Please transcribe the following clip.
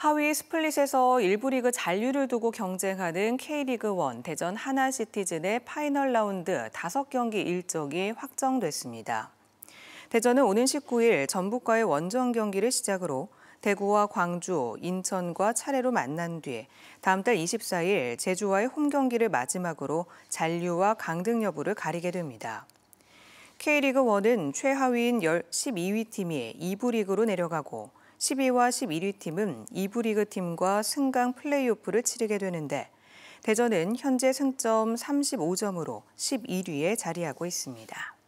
하위 스플릿에서 일부 리그 잔류를 두고 경쟁하는 K리그1 대전 하나시티즌의 파이널 라운드 5경기 일정이 확정됐습니다. 대전은 오는 19일 전북과의 원정 경기를 시작으로 대구와 광주, 인천과 차례로 만난 뒤 다음 달 24일 제주와의 홈 경기를 마지막으로 잔류와 강등 여부를 가리게 됩니다. K리그1은 최하위인 12위 팀이 2부 리그로 내려가고 12와 11위 팀은 2부 리그 팀과 승강 플레이오프를 치르게 되는데 대전은 현재 승점 35점으로 11위에 자리하고 있습니다.